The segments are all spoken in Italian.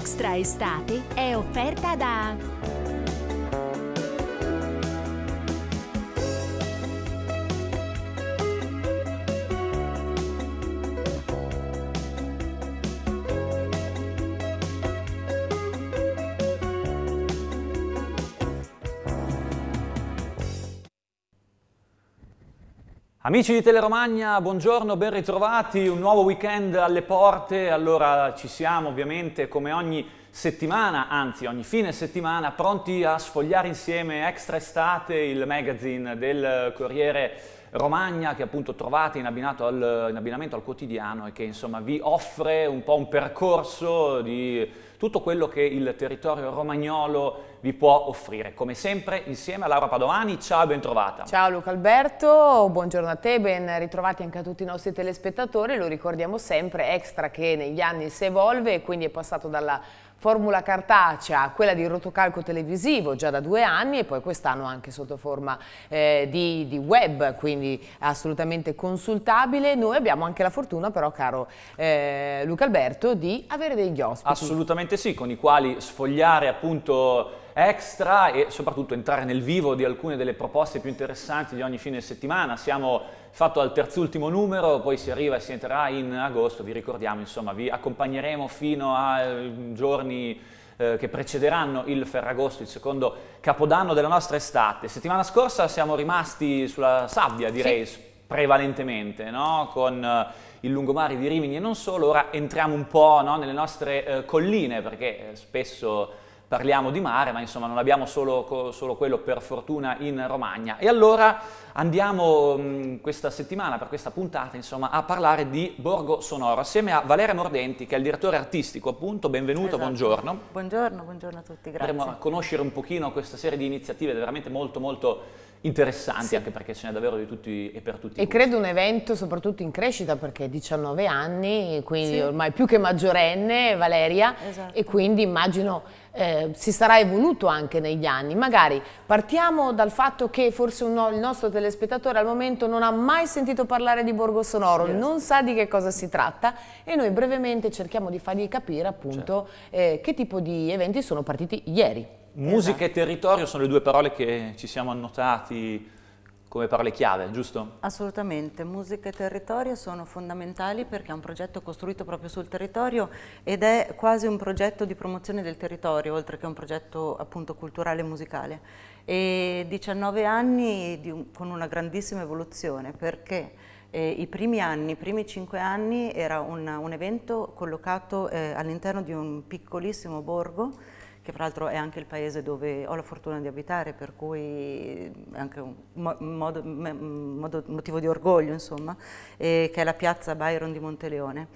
Extra Estate è offerta da Amici di Teleromagna, buongiorno, ben ritrovati, un nuovo weekend alle porte, allora ci siamo ovviamente come ogni settimana, anzi ogni fine settimana, pronti a sfogliare insieme Extra Estate, il magazine del Corriere Romagna che appunto trovate in, al, in abbinamento al quotidiano e che insomma vi offre un po' un percorso di tutto quello che il territorio romagnolo vi può offrire. Come sempre insieme a Laura Padovani, ciao e bentrovata. Ciao Luca Alberto, buongiorno a te, ben ritrovati anche a tutti i nostri telespettatori, lo ricordiamo sempre, Extra che negli anni si evolve e quindi è passato dalla formula cartacea, quella di rotocalco televisivo già da due anni e poi quest'anno anche sotto forma eh, di, di, web, quindi assolutamente consultabile. Noi abbiamo anche la fortuna però, caro eh, Luca Alberto, di avere degli ospiti. Assolutamente sì, con i quali sfogliare appunto extra e soprattutto entrare nel vivo di alcune delle proposte più interessanti di ogni fine settimana. Siamo fatto al terzultimo numero, poi si arriva e si entrerà in agosto, vi ricordiamo, insomma, vi accompagneremo fino ai eh, giorni eh, che precederanno il Ferragosto, il secondo capodanno della nostra estate. Settimana scorsa siamo rimasti sulla sabbia, direi, sì. prevalentemente, no? con eh, il lungomare di Rimini e non solo, ora entriamo un po' no? nelle nostre eh, colline, perché spesso parliamo di mare, ma insomma non abbiamo solo, solo quello per fortuna in Romagna. E allora andiamo mh, mm, questa settimana, per questa puntata, insomma, a parlare di Borgo Sonoro, assieme a Valeria Mordenti, che è il direttore artistico, appunto, benvenuto, esatto. buongiorno. Buongiorno, buongiorno a tutti, grazie. Andremo a conoscere un pochino questa serie di iniziative, veramente molto molto interessanti sì. anche perché ce n'è davvero di tutti e per tutti. E credo un evento soprattutto in crescita perché 19 anni, quindi sì. ormai più che maggiorenne Valeria esatto. e quindi immagino eh, si sarà evoluto anche negli anni. Magari partiamo dal fatto che forse no, il nostro telespettatore al momento non ha mai sentito parlare di Borgo Sonoro, yes. non sa di che cosa si tratta e noi brevemente cerchiamo di fargli capire appunto certo. eh, che tipo di eventi sono partiti ieri. Musica esatto. e territorio sono le due parole che ci siamo annotati come parole chiave, giusto? Assolutamente, musica e territorio sono fondamentali perché è un progetto costruito proprio sul territorio ed è quasi un progetto di promozione del territorio, oltre che un progetto appunto culturale e musicale. E 19 anni di, con una grandissima evoluzione perché eh, I primi anni, i primi 5 anni, era un, un evento collocato eh, all'interno di un piccolissimo borgo che fra l'altro è anche il paese dove ho la fortuna di abitare, per cui è anche un modo, modo, motivo di orgoglio, insomma, eh, che è la piazza Byron di Monteleone.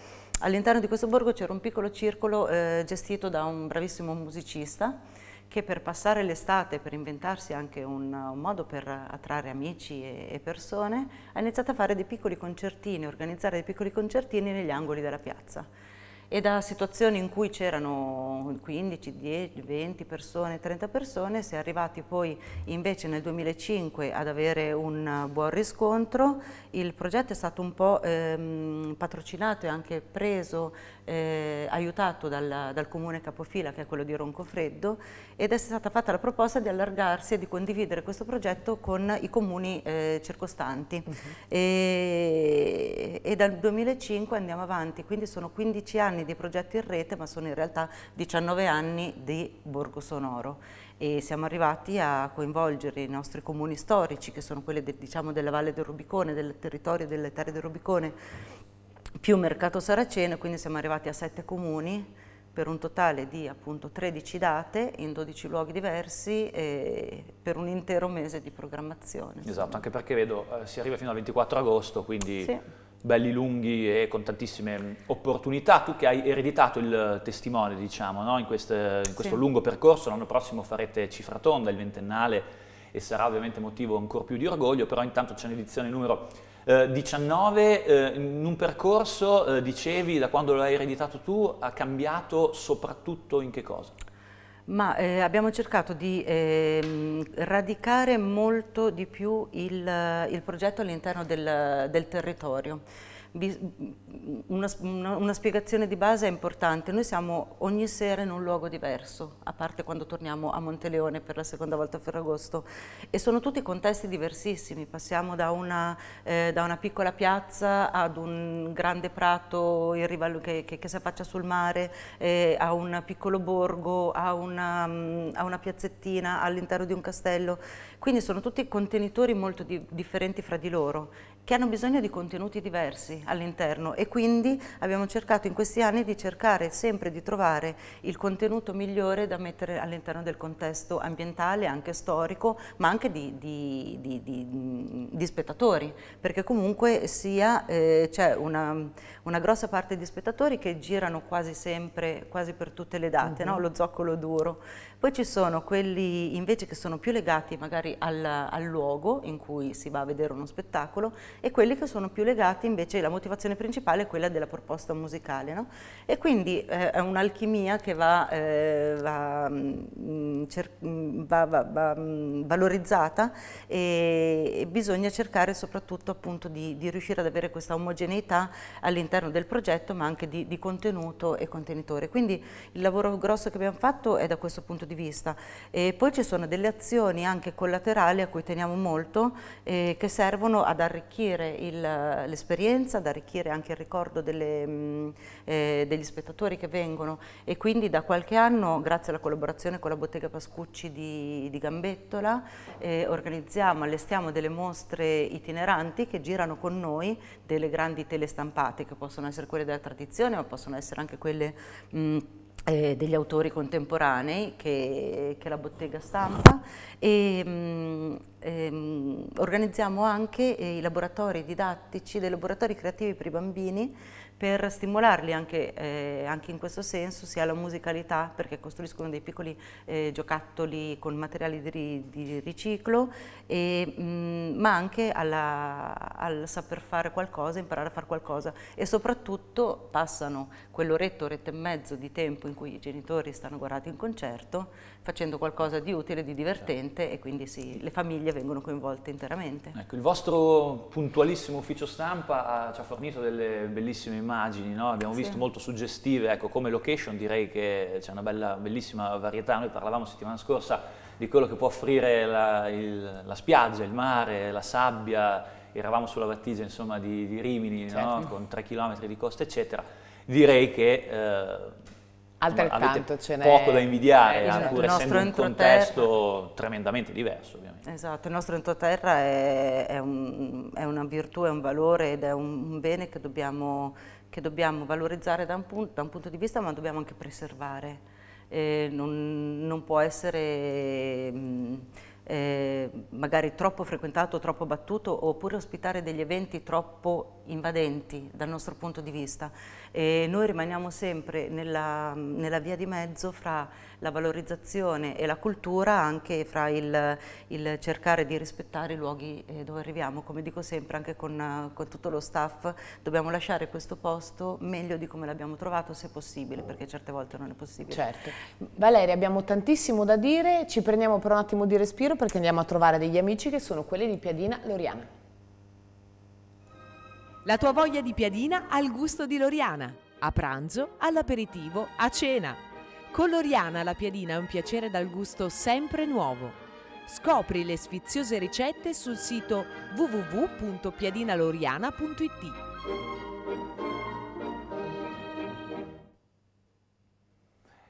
All'interno di questo borgo c'era un piccolo circolo eh, gestito da un bravissimo musicista che per passare l'estate, per inventarsi anche un, un modo per attrarre amici e, e, persone, ha iniziato a fare dei piccoli concertini, organizzare dei piccoli concertini negli angoli della piazza e da situazioni in cui c'erano 15, 10, 20 persone, 30 persone, si è arrivati poi invece nel 2005 ad avere un buon riscontro. Il progetto è stato un po' ehm, patrocinato e anche preso, eh, aiutato dal, dal, comune capofila che è quello di Roncofreddo ed è stata fatta la proposta di allargarsi e di condividere questo progetto con i comuni eh, circostanti. Uh mhm. -huh. e, e dal 2005 andiamo avanti, quindi sono 15 anni anni di progetti in rete, ma sono in realtà 19 anni di Borgo Sonoro e siamo arrivati a coinvolgere i nostri comuni storici, che sono quelli de, diciamo, della Valle del Rubicone, del territorio delle terre del Rubicone, più Mercato Saraceno, quindi siamo arrivati a sette comuni per un totale di appunto 13 date in 12 luoghi diversi e per un intero mese di programmazione. Esatto, anche perché vedo eh, si arriva fino al 24 agosto, quindi... Sì belli lunghi e con tantissime mm, opportunità. Tu che hai ereditato il testimone, diciamo, no? in, quest, in, questo sì. lungo percorso, l'anno prossimo farete Cifra Tonda, il ventennale, e sarà ovviamente motivo ancora più di orgoglio, però intanto c'è un'edizione numero eh, 19, eh, in un percorso, eh, dicevi, da quando l'hai ereditato tu, ha cambiato soprattutto in che cosa? Ma eh, abbiamo cercato di eh, radicare molto di più il, il progetto all'interno del, del territorio una, una, una, spiegazione di base è importante. Noi siamo ogni sera in un luogo diverso, a parte quando torniamo a Monteleone per la seconda volta a Ferragosto, e sono tutti contesti diversissimi. Passiamo da una, eh, da una piccola piazza ad un grande prato riva, che, che, che, si affaccia sul mare, eh, a un piccolo borgo, a una, mm, a una piazzettina all'interno di un castello. Quindi sono tutti contenitori molto di, differenti fra di loro che hanno bisogno di contenuti diversi all'interno e quindi abbiamo cercato in questi anni di cercare sempre di trovare il contenuto migliore da mettere all'interno del contesto ambientale, anche storico, ma anche di, di, di, di spettatori, perché comunque sia eh, c'è una, una, grossa parte di spettatori che girano quasi sempre, quasi per tutte le date, mm -hmm. no? Mm-hmm. lo zoccolo duro. Poi ci sono quelli invece che sono più legati magari al, al luogo in cui si va a vedere uno spettacolo, e quelli che sono più legati invece, la motivazione principale è quella della proposta musicale. No? E quindi eh, è un'alchimia che va, eh, va, mm, mm, va, va mm, valorizzata e, e, bisogna cercare soprattutto appunto di, di riuscire ad avere questa omogeneità all'interno del progetto ma anche di, di contenuto e contenitore. Quindi il lavoro grosso che abbiamo fatto è da questo punto di vista. E poi ci sono delle azioni anche collaterali a cui teniamo molto eh, che servono ad arricchire arricchire l'esperienza, ad arricchire anche il ricordo delle, mm, eh, degli spettatori che vengono e quindi da qualche anno, grazie alla collaborazione con la Bottega Pascucci di, di Gambettola, eh, organizziamo, allestiamo delle mostre itineranti che girano con noi delle grandi tele stampate che possono essere quelle della tradizione ma possono essere anche quelle... Mh, mm, eh, degli autori contemporanei che, che, la bottega stampa e mh, mm, ehm, organizziamo anche eh, i laboratori didattici, dei laboratori creativi per i bambini per stimolarli anche, eh, anche, in questo senso sia la musicalità perché costruiscono dei piccoli eh, giocattoli con materiali di, di riciclo e, mh, mm, ma anche alla, al saper fare qualcosa, imparare a fare qualcosa e soprattutto passano quell'oretta, oretta e mezzo di tempo in cui i genitori stanno guardando in concerto facendo qualcosa di utile, di divertente e quindi sì, le famiglie vengono coinvolte interamente. Ecco, il vostro puntualissimo ufficio stampa ha, ci ha fornito delle bellissime immagini, no? abbiamo sì. visto molto suggestive, ecco, come location direi che c'è una bella, bellissima varietà, noi parlavamo settimana scorsa di quello che può offrire la, il, la spiaggia, il mare, la sabbia, eravamo sulla battigia insomma, di, di, Rimini, certo. no? con 3 km di costa eccetera, direi che... Eh, Altrettanto ce n'è poco da invidiare, eh, esatto. pur essendo un contesto tremendamente diverso ovviamente. Esatto, il nostro entroterra è, è, un, è, una virtù, è un valore ed è un, un bene che dobbiamo che dobbiamo valorizzare da un punto, da un punto di vista ma dobbiamo anche preservare. Eh, non, non, può essere mh, mm, eh, magari troppo frequentato, troppo battuto oppure ospitare degli eventi troppo invadenti dal nostro punto di vista e noi rimaniamo sempre nella, nella, via di mezzo fra la valorizzazione e la cultura anche fra il, il, cercare di rispettare i luoghi eh, dove arriviamo come dico sempre anche con, con tutto lo staff dobbiamo lasciare questo posto meglio di come l'abbiamo trovato se possibile perché certe volte non è possibile certo Valeria abbiamo tantissimo da dire ci prendiamo per un attimo di respiro perché andiamo a trovare degli amici che sono quelli di Piadina Loriana la tua voglia di piadina al gusto di Loriana. A pranzo, all'aperitivo, a cena. Con Loriana la piadina è un piacere dal gusto sempre nuovo. Scopri le sfiziose ricette sul sito www.piadinaloriana.it.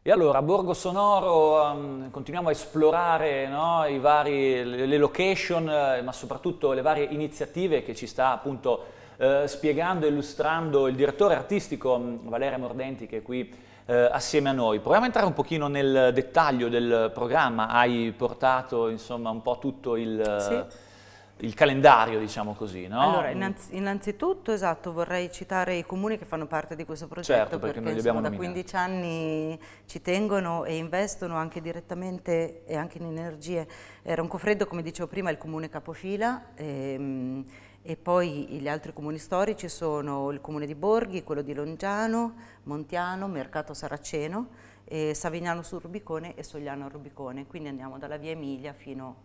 E allora, Borgo Sonoro, um, continuiamo a esplorare no, vari, le location, eh, ma soprattutto le varie iniziative che ci sta appunto eh, spiegando e illustrando il direttore artistico mm, Valeria Mordenti che è qui eh, assieme a noi. Proviamo a entrare un pochino nel dettaglio del programma, hai portato insomma un po' tutto il... Sì il calendario, diciamo così, no? Allora, mm. innanzitutto, esatto, vorrei citare i comuni che fanno parte di questo progetto, certo, perché, perché insomma, da 15 anni ci tengono e investono anche direttamente e anche in energie. Ronco Freddo, come dicevo prima, è il comune capofila, e, ehm, e poi gli altri comuni storici sono il comune di Borghi, quello di Longiano, Montiano, Mercato Saraceno, eh, Savignano sul Rubicone e Sogliano al Rubicone. Quindi andiamo dalla via Emilia fino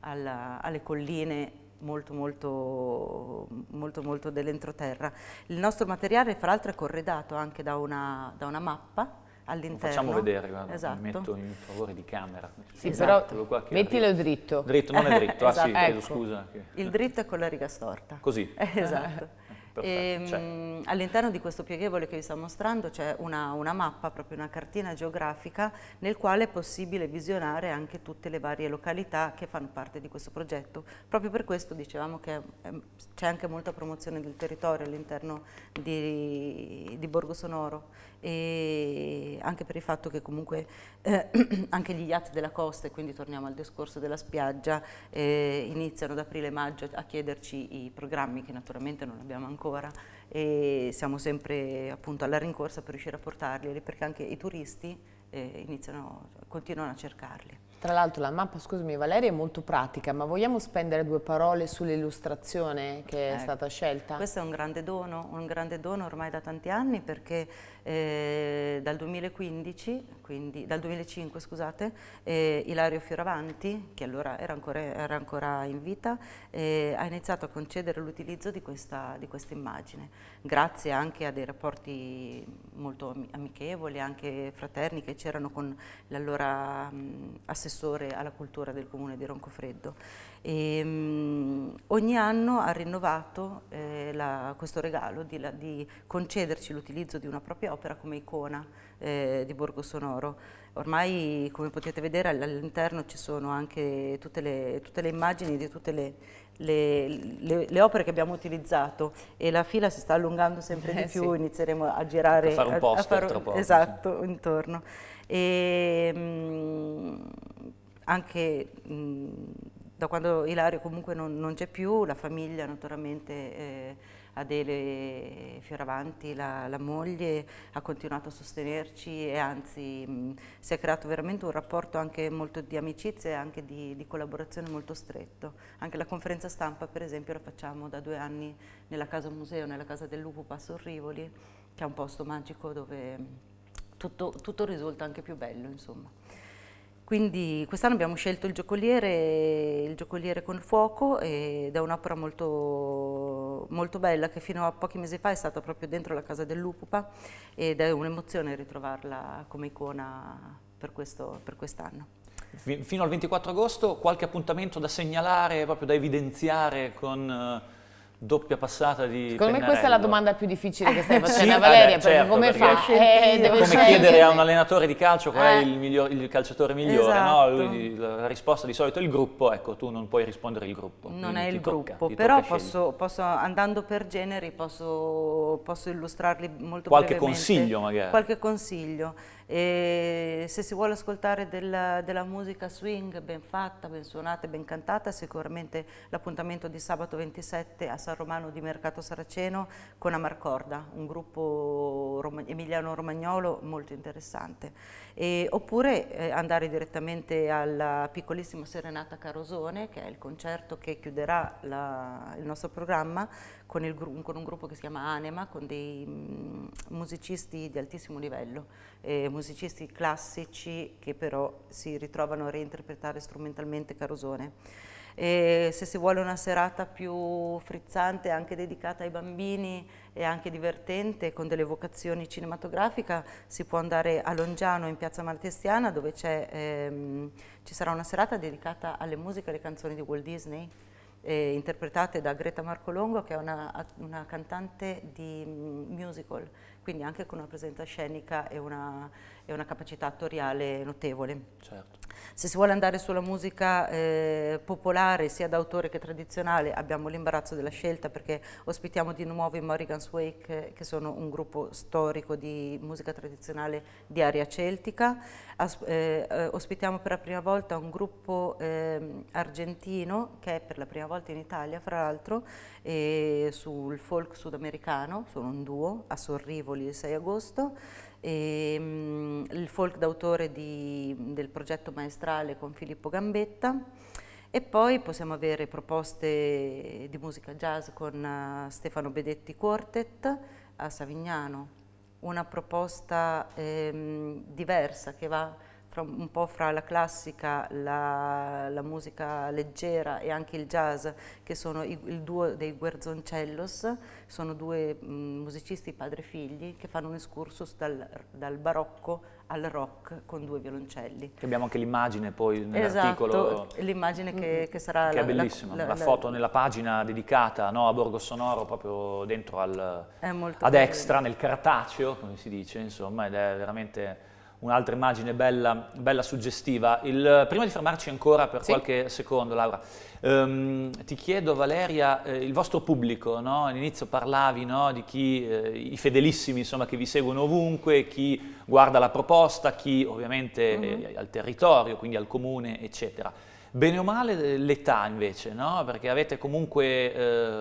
alla, alle colline molto molto, molto, molto dell'entroterra. Il nostro materiale fra l'altro è corredato anche da una, da una mappa all'interno. Facciamo vedere, guarda, esatto. mi metto in favore di camera. Sì, esatto. però qua, mettilo dritto. Dritto, non è dritto, esatto. ah sì, esatto. ecco. scusa. Il dritto è con la riga storta. Così? Esatto. Ehm, all'interno di questo pieghevole che vi sto mostrando c'è una, una, mappa, proprio una cartina geografica nel quale è possibile visionare anche tutte le varie località che fanno parte di questo progetto. Proprio per questo dicevamo che ehm, c'è anche molta promozione del territorio all'interno di, di Borgo Sonoro e anche per il fatto che comunque eh, anche gli yacht della costa, e quindi torniamo al discorso della spiaggia, eh, iniziano ad aprile-maggio a chiederci i programmi che naturalmente non abbiamo ancora e siamo sempre appunto alla rincorsa per riuscire a portarli perché anche i turisti eh, iniziano, continuano a cercarli. Tra l'altro la mappa, scusami Valeria, è molto pratica, ma vogliamo spendere due parole sull'illustrazione che è ecco. stata scelta? Questo è un grande dono, un grande dono ormai da tanti anni perché eh, dal 2015, quindi, dal 2005 scusate, eh, Ilario Fioravanti, che allora era ancora, era ancora in vita, eh, ha iniziato a concedere l'utilizzo di questa, di questa, immagine, grazie anche a dei rapporti molto amichevoli, anche fraterni che c'erano con l'allora assessore alla cultura del comune di Roncofreddo. E, ehm, mh, ogni anno ha rinnovato eh, la, questo regalo di, la, di concederci l'utilizzo di una propria opera come icona eh, di Borgo Sonoro. Ormai, come potete vedere, all'interno ci sono anche tutte le, tutte le immagini di tutte le, le, le, le, opere che abbiamo utilizzato e la fila si sta allungando sempre eh, di più, sì. inizieremo a girare, a fare un posto, a, a far, poco, esatto, sì. intorno. E, mh, mm, anche mh, mm, da quando Ilario comunque non, non c'è più, la famiglia naturalmente eh, Adele Fioravanti, la, la moglie, ha continuato a sostenerci e anzi mh, si è creato veramente un rapporto anche molto di amicizia e anche di, di collaborazione molto stretto. Anche la conferenza stampa per esempio la facciamo da due anni nella casa museo, nella casa del Lupo Passo Rivoli, che è un posto magico dove tutto, tutto risulta anche più bello insomma. Quindi quest'anno abbiamo scelto il giocoliere, il giocoliere con fuoco ed è un'opera molto molto, bella che fino a pochi mesi fa è stata proprio dentro la casa dell'Upupa ed è un'emozione ritrovarla come icona per quest'anno. fino al 24 agosto qualche appuntamento da segnalare, proprio da evidenziare con eh, doppia passata di Secondo Pennarello. me questa è la domanda più difficile che stai facendo sì, a Valeria, vabbè, certo, come perché fa? Eh, deve come chiedere a un allenatore di calcio qual è eh. il, miglior, il calciatore migliore, esatto. no? Lui, esatto. la risposta di solito è il gruppo, ecco, tu non puoi rispondere il gruppo. Non è il tocca, gruppo, però posso, posso, andando per generi posso, posso illustrarli molto Qualche brevemente. Qualche consiglio magari. Qualche consiglio. E se si vuole ascoltare della, della, musica swing ben fatta, ben suonata e ben cantata, sicuramente l'appuntamento di sabato 27 a San Romano di Mercato Saraceno con Amarcorda, un gruppo rom emiliano-romagnolo molto interessante. E, oppure eh, andare direttamente alla piccolissima Serenata Carosone, che è il concerto che chiuderà la, il nostro programma, con, il, con, un gruppo che si chiama Anema, con dei mm, musicisti di altissimo livello, eh, musicisti classici che però si ritrovano a reinterpretare strumentalmente Carosone. E se si vuole una serata più frizzante, anche dedicata ai bambini e anche divertente, con delle vocazioni cinematografiche, si può andare a Longiano in Piazza Maltestiana dove ehm, ci sarà una serata dedicata alle musiche e alle canzoni di Walt Disney eh, interpretate da Greta Marcolongo che è una, una cantante di mm, musical, quindi anche con una presenza scenica e una e una capacità attoriale notevole. Certo. Se si vuole andare sulla musica eh, popolare, sia d'autore che tradizionale, abbiamo l'imbarazzo della scelta perché ospitiamo di nuovo i Morrigan's Wake, eh, che sono un gruppo storico di musica tradizionale di area celtica. As eh, eh ospitiamo per la prima volta un gruppo eh, argentino, che è per la prima volta in Italia, fra l'altro, sul folk sudamericano, sono un duo, a Sorrivoli il 6 agosto e, um, il folk d'autore del progetto maestrale con Filippo Gambetta e poi possiamo avere proposte di musica jazz con uh, Stefano Bedetti Quartet a Savignano, una proposta um, diversa che va fra, un po' fra la classica, la, la, musica leggera e anche il jazz, che sono i, il duo dei Guerzoncellos, sono due mh, musicisti padre e figli che fanno un excursus dal, dal barocco al rock con due violoncelli. Che abbiamo anche l'immagine poi nell'articolo. Esatto, l'immagine che, mm, che, sarà che la, è bellissima, la, la, la, foto nella pagina dedicata no, a Borgo Sonoro proprio dentro al, ad bello. extra, nel cartaceo, come si dice, insomma, ed è veramente un'altra immagine bella, bella suggestiva. Il, prima di fermarci ancora per sì. qualche secondo, Laura, ehm, ti chiedo Valeria, eh, il vostro pubblico, no? all'inizio parlavi no? di chi, eh, i fedelissimi insomma, che vi seguono ovunque, chi guarda la proposta, chi ovviamente mm-hmm. è, eh, è al territorio, quindi al comune, eccetera. Bene o male eh, l'età invece, no? perché avete comunque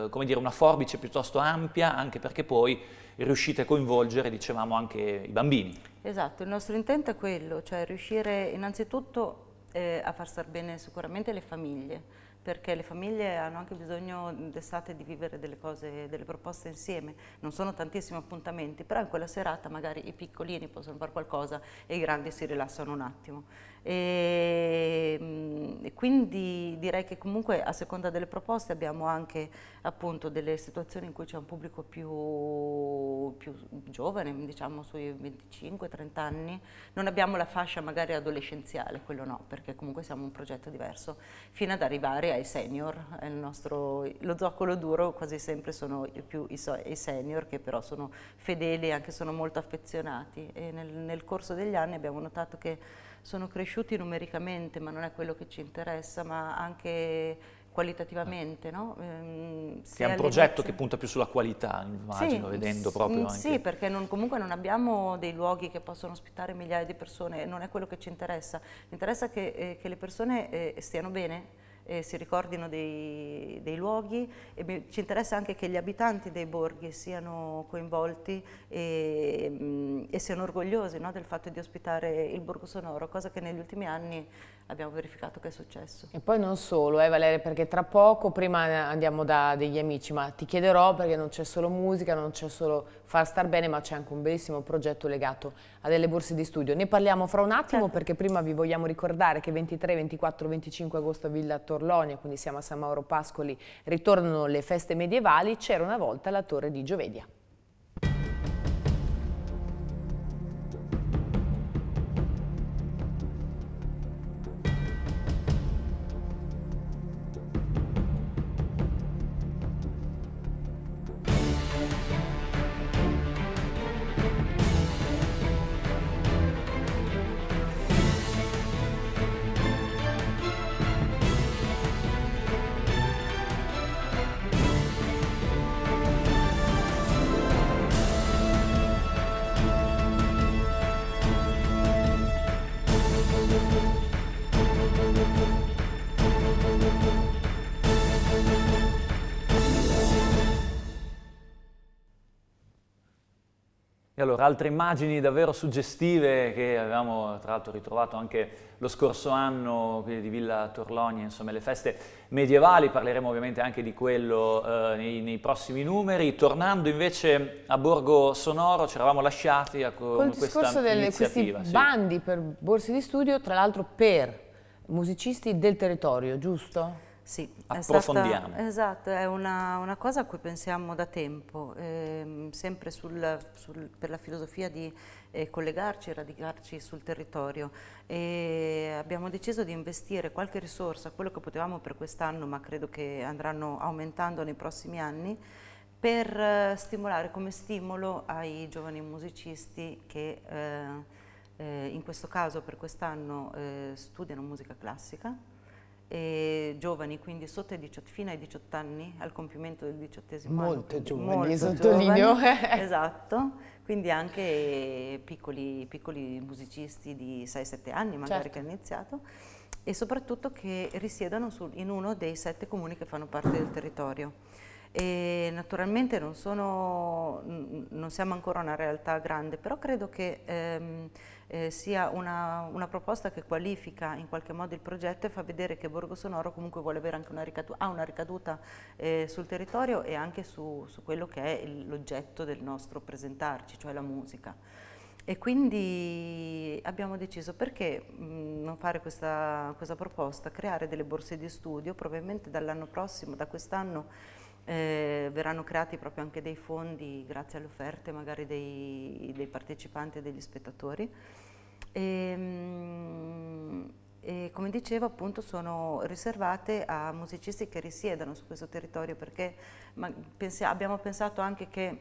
eh, dire, una forbice piuttosto ampia, anche perché poi riuscite a coinvolgere, dicevamo, anche i bambini. Esatto, il nostro intento è quello, cioè riuscire innanzitutto eh, a far star bene sicuramente le famiglie, perché le famiglie hanno anche bisogno d'estate di vivere delle cose, delle proposte insieme, non sono tantissimi appuntamenti, però in quella serata magari i piccolini possono fare qualcosa e i grandi si rilassano un attimo. E ehm, quindi direi che comunque a seconda delle proposte abbiamo anche appunto delle situazioni in cui c'è un pubblico più, più giovane, diciamo sui 25-30 anni, non abbiamo la fascia magari adolescenziale, quello no, perché comunque siamo un progetto diverso, fino ad arrivare ai senior, nostro, lo zoccolo duro quasi sempre sono più i, so, i, senior che però sono fedeli e anche sono molto affezionati e nel, nel corso degli anni abbiamo notato che sono cresciuti numericamente, ma non è quello che ci interessa, ma anche qualitativamente. No? Ehm, è un progetto che punta più sulla qualità, immagino, sì, vedendo proprio mm, anche... Sì, perché non, comunque non abbiamo dei luoghi che possono ospitare migliaia di persone, non è quello che ci interessa. Ci interessa che, eh, che le persone eh, stiano bene, eh, si ricordino dei, dei luoghi e ci interessa anche che gli abitanti dei borghi siano coinvolti e, mm, e siano orgogliosi no, del fatto di ospitare il Borgo Sonoro, cosa che negli ultimi anni abbiamo verificato che è successo. E poi non solo, eh, Valeria, perché tra poco, prima andiamo da degli amici, ma ti chiederò perché non c'è solo musica, non c'è solo far star bene, ma c'è anche un bellissimo progetto legato a delle borse di studio. Ne parliamo fra un attimo certo. perché prima vi vogliamo ricordare che 23, 24, 25 agosto a Villa Torre Torlonia, quindi siamo a San Mauro Pascoli, ritornano le feste medievali, c'era una volta la torre di Giovedia. Allora, altre immagini davvero suggestive che avevamo tra l'altro ritrovato anche lo scorso anno di Villa Torlonia, insomma le feste medievali, parleremo ovviamente anche di quello eh, nei, nei, prossimi numeri. Tornando invece a Borgo Sonoro ci eravamo lasciati a co Col discorso delle, questi sì. bandi per borse di studio, tra l'altro per musicisti del territorio, giusto? Sì, approfondiamo. È stata, esatto, è una, una, cosa a cui pensiamo da tempo, ehm, sempre sul, sul, per la filosofia di eh, collegarci e radicarci sul territorio. E abbiamo deciso di investire qualche risorsa, quello che potevamo per quest'anno, ma credo che andranno aumentando nei prossimi anni, per eh, stimolare come stimolo ai giovani musicisti che eh, eh in questo caso per quest'anno eh, studiano musica classica e giovani, quindi sotto ai 18, fino ai 18 anni, al compimento del diciottesimo molto anno. Giovani, molto sottolineo. Giovani, esatto, esatto, quindi anche piccoli, piccoli musicisti di 6-7 anni magari certo. che hanno iniziato e soprattutto che risiedono su, in uno dei sette comuni che fanno parte del territorio. E naturalmente non sono, non siamo ancora una realtà grande, però credo che ehm, eh, sia una, una, proposta che qualifica in qualche modo il progetto e fa vedere che Borgo Sonoro comunque vuole avere anche una ricaduta, ha una ricaduta eh, sul territorio e anche su, su quello che è l'oggetto del nostro presentarci, cioè la musica. E quindi abbiamo deciso perché mm, non fare questa, questa proposta, creare delle borse di studio, probabilmente dall'anno prossimo, da quest'anno eh, verranno creati proprio anche dei fondi grazie alle offerte magari dei, dei partecipanti e degli spettatori. E, ehm, e come dicevo appunto sono riservate a musicisti che risiedano su questo territorio perché pensi, abbiamo pensato anche che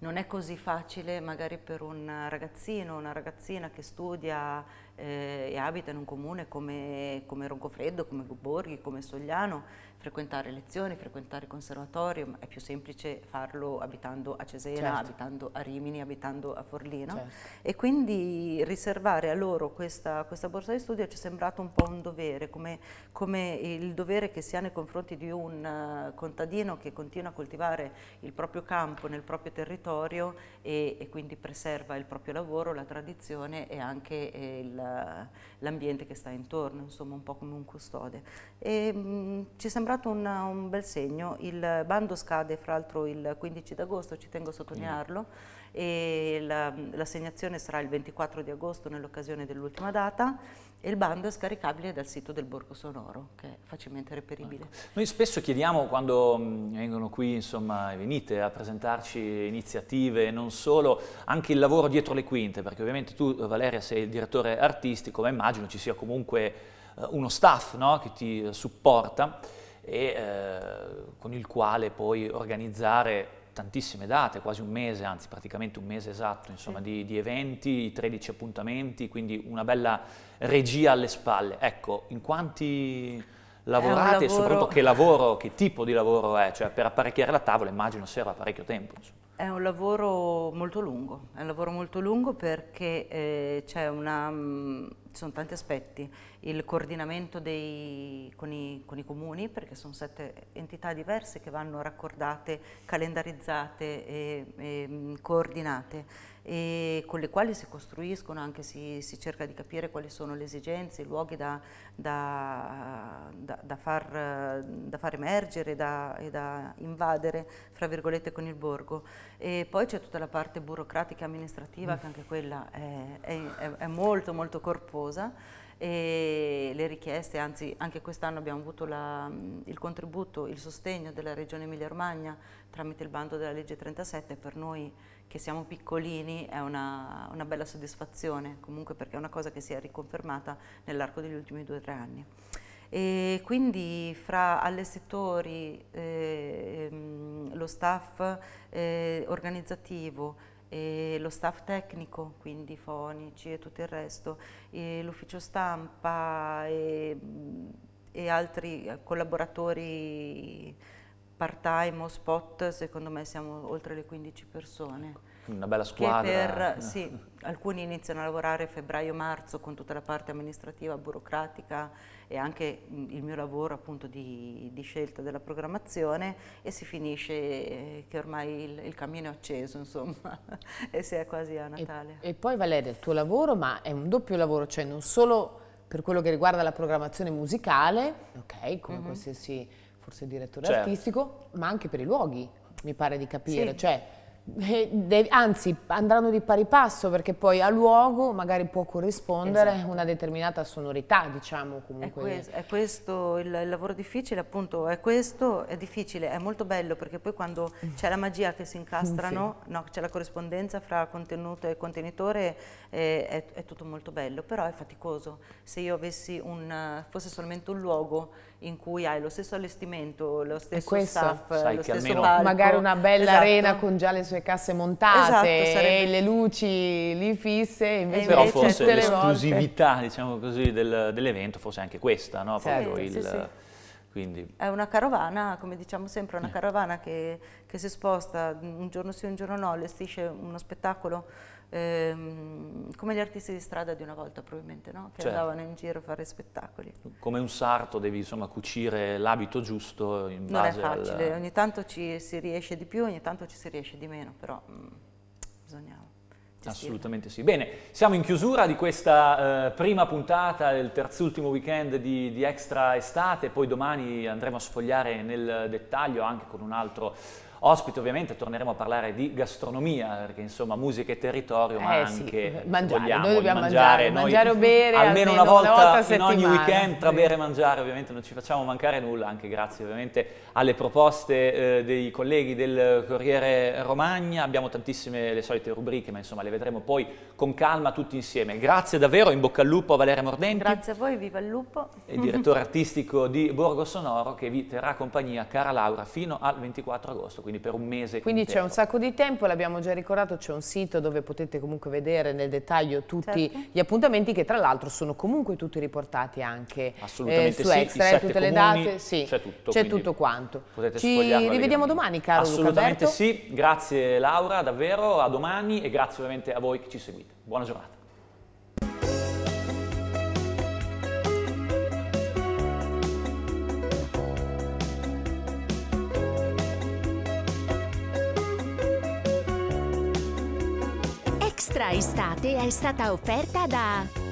non è così facile magari per un ragazzino o una ragazzina che studia eh, e abita in un comune come, come Roncofreddo, come Borghi, come Sogliano, frequentare lezioni, frequentare il conservatorio, è più semplice farlo abitando a Cesena, certo. abitando a Rimini, abitando a Forlino. certo. E quindi riservare a loro questa, questa, borsa di studio ci è sembrato un po' un dovere, come, come il dovere che si ha nei confronti di un eh, contadino che continua a coltivare il proprio campo nel proprio territorio territorio e, e quindi preserva il proprio lavoro, la tradizione e anche eh, l'ambiente che sta intorno, insomma un po' come un custode. E, mh, mm, ci è sembrato una, un bel segno, il bando scade fra l'altro il 15 d'agosto, ci tengo a sottolinearlo, mm. e l'assegnazione sarà il 24 di agosto nell'occasione dell'ultima data e il bando è scaricabile dal sito del Borgo Sonoro, che è facilmente reperibile. Ecco. Noi spesso chiediamo quando mm, vengono qui, insomma, venite a presentarci iniziative, non solo, anche il lavoro dietro le quinte, perché ovviamente tu Valeria sei il direttore artistico, ma immagino ci sia comunque eh, uno staff no? che ti eh, supporta e eh, con il quale puoi organizzare tantissime date, quasi un mese, anzi praticamente un mese esatto, insomma, sì. di, di, eventi, 13 appuntamenti, quindi una bella regia alle spalle. Ecco, in quanti lavorate e soprattutto che lavoro, che tipo di lavoro è? Cioè per apparecchiare la tavola immagino serva parecchio tempo. Insomma. È un lavoro molto lungo, è un lavoro molto lungo perché eh, c'è una, mm, ci sono tanti aspetti il coordinamento dei, con, i, con, i, comuni, perché sono sette entità diverse che vanno raccordate, calendarizzate e, e mm, coordinate, e con le quali si costruiscono, anche si, si, cerca di capire quali sono le esigenze, i luoghi da, da, da, da far, far, emergere e da invadere, fra virgolette, con il borgo. E poi c'è tutta la parte burocratica e amministrativa, mm. che anche quella è, è, è molto molto corposa e le richieste, anzi anche quest'anno abbiamo avuto la, il contributo, il sostegno della Regione Emilia Romagna tramite il bando della legge 37, per noi che siamo piccolini è una, una bella soddisfazione comunque perché è una cosa che si è riconfermata nell'arco degli ultimi due o tre anni. E quindi fra alle settori, eh, ehm, lo staff eh, organizzativo, e lo staff tecnico, quindi fonici e tutto il resto, l'ufficio stampa e, e, altri collaboratori part-time o spot, secondo me siamo oltre le 15 persone una bella squadra. Per, eh. sì, alcuni iniziano a lavorare febbraio-marzo con tutta la parte amministrativa, burocratica e anche il mio lavoro appunto di, di scelta della programmazione e si finisce eh, che ormai il, il cammino è acceso insomma e si è quasi a Natale. E, e poi Valeria, il tuo lavoro ma è un doppio lavoro, cioè non solo per quello che riguarda la programmazione musicale, ok, come mm -hmm. qualsiasi forse direttore certo. artistico, ma anche per i luoghi, mi pare di capire, sì. cioè eh, anzi andranno di pari passo perché poi a luogo magari può corrispondere esatto. una determinata sonorità diciamo comunque. È questo, è questo il, il, lavoro difficile appunto è questo, è difficile, è molto bello perché poi quando c'è la magia che si incastrano, sì. no, c'è la corrispondenza fra contenuto e contenitore eh, è, è, tutto molto bello, però è faticoso, se io avessi un, fosse solamente un luogo in cui hai lo stesso allestimento, lo stesso staff, Sai lo stesso palco. Magari una bella esatto. arena con già le sue casse montate esatto, sarebbe... e le luci lì fisse. Invece Però forse l'esclusività le diciamo così, del, dell'evento fosse anche questa, no? Certo, sì, il... sì. Quindi. È una carovana, come diciamo sempre, una eh. carovana che, che si sposta un giorno sì, un giorno no, allestisce uno spettacolo ehm, come gli artisti di strada di una volta probabilmente, no? che certo. andavano in giro a fare spettacoli. Come un sarto devi insomma cucire l'abito giusto in non base Non è facile, al... ogni tanto ci si riesce di più, ogni tanto ci si riesce di meno, però mh, mm, bisognava. Assolutamente sì. Bene, siamo in chiusura di questa eh, prima puntata del terzultimo weekend di, di Extra Estate, poi domani andremo a sfogliare nel dettaglio anche con un altro Ospite ovviamente torneremo a parlare di gastronomia, perché insomma musica e territorio, eh, ma anche sì. mangiare, vogliamo, noi dobbiamo mangiare, mangiare, o bere almeno, almeno una volta, una volta in ogni weekend, tra sì. bere e mangiare ovviamente non ci facciamo mancare nulla, anche grazie ovviamente alle proposte eh, dei colleghi del Corriere Romagna, abbiamo tantissime le solite rubriche, ma insomma le vedremo poi con calma tutti insieme. Grazie davvero, in bocca al lupo a Valeria Mordenti. Grazie a voi, viva il lupo. E direttore artistico di Borgo Sonoro che vi terrà compagnia, cara Laura, fino al 24 agosto quindi per un mese Quindi c'è un sacco di tempo, l'abbiamo già ricordato, c'è un sito dove potete comunque vedere nel dettaglio tutti certo. gli appuntamenti che tra l'altro sono comunque tutti riportati anche eh, su sì, Extra, eh, tutte comuni, le date, sì, c'è tutto, c'è tutto, quanto. Ci rivediamo domani caro Assolutamente Luca Assolutamente sì, grazie Laura davvero, a domani e grazie ovviamente a voi che ci seguite. Buona giornata. nostra estate è stata offerta da